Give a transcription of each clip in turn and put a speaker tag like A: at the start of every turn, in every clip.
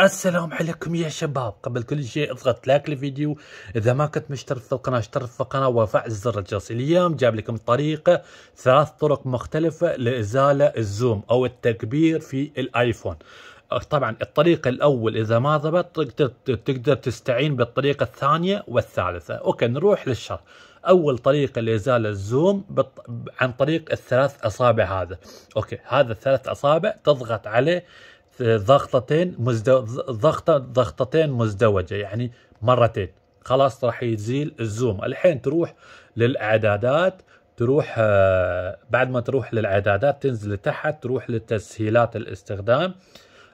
A: السلام عليكم يا شباب قبل كل شيء اضغط لايك للفيديو اذا ما كنت مشترك في القناه اشترك في القناه وفعل زر الجرس اليوم جاب لكم طريقه ثلاث طرق مختلفه لازاله الزوم او التكبير في الايفون طبعا الطريقة الاول اذا ما ضبط تقدر تقدر تستعين بالطريقه الثانيه والثالثه اوكي نروح للشرح اول طريقه لازاله الزوم عن طريق الثلاث اصابع هذا اوكي هذا الثلاث اصابع تضغط عليه ضغطتين مزدوجة ضغطة ضغطتين مزدوجة يعني مرتين خلاص راح يزيل الزوم الحين تروح للاعدادات تروح آه، بعد ما تروح للاعدادات تنزل لتحت تروح لتسهيلات الاستخدام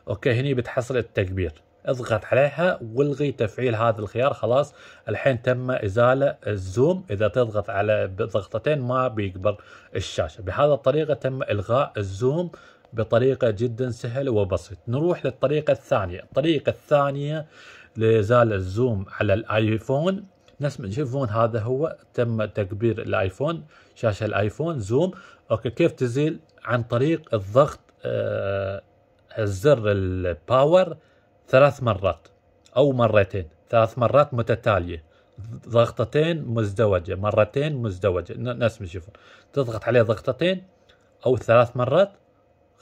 A: اوكي هني بتحصل التكبير اضغط عليها والغي تفعيل هذا الخيار خلاص الحين تم ازاله الزوم اذا تضغط على بضغطتين ما بيكبر الشاشه بهذا الطريقه تم الغاء الزوم بطريقة جدا سهلة وبسيط نروح للطريقة الثانية الطريقة الثانية لزال الزوم على الايفون نسمع تشوفون هذا هو تم تكبير الايفون شاشة الايفون زوم اوكي كيف تزيل عن طريق الضغط آه الزر الباور ثلاث مرات او مرتين ثلاث مرات متتاليه ضغطتين مزدوجه مرتين مزدوجه نفس ما تشوفون تضغط عليه ضغطتين او ثلاث مرات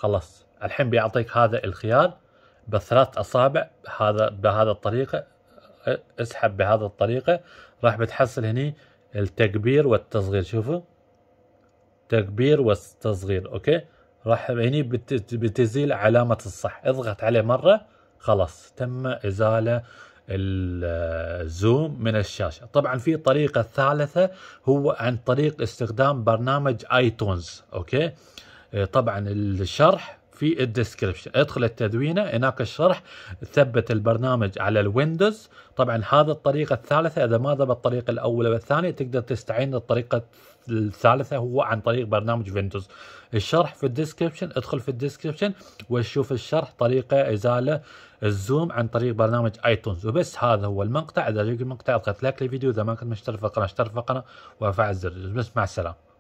A: خلاص الحين بيعطيك هذا الخيار بثلاث اصابع هذا بهذا الطريقه اسحب بهذا الطريقه راح بتحصل هني التكبير والتصغير شوفوا تكبير والتصغير اوكي راح هني بتزيل علامه الصح اضغط عليه مره خلاص تم ازاله الزوم من الشاشة طبعا في طريقة ثالثة هو عن طريق استخدام برنامج ايتونز اوكي طبعا الشرح في الديسكربشن ادخل التدوينة هناك الشرح ثبت البرنامج على الويندوز طبعا هذا الطريقة الثالثة إذا ما ضبط الطريقة الأولى والثانية تقدر تستعين الطريقة الثالثة هو عن طريق برنامج ويندوز الشرح في الديسكربشن ادخل في الديسكربشن وشوف الشرح طريقة إزالة الزوم عن طريق برنامج ايتونز وبس هذا هو المقطع إذا عجبك المقطع اضغط لايك للفيديو إذا ما كنت مشترك في القناة اشترك في القناة وفعل الزر بس مع السلامة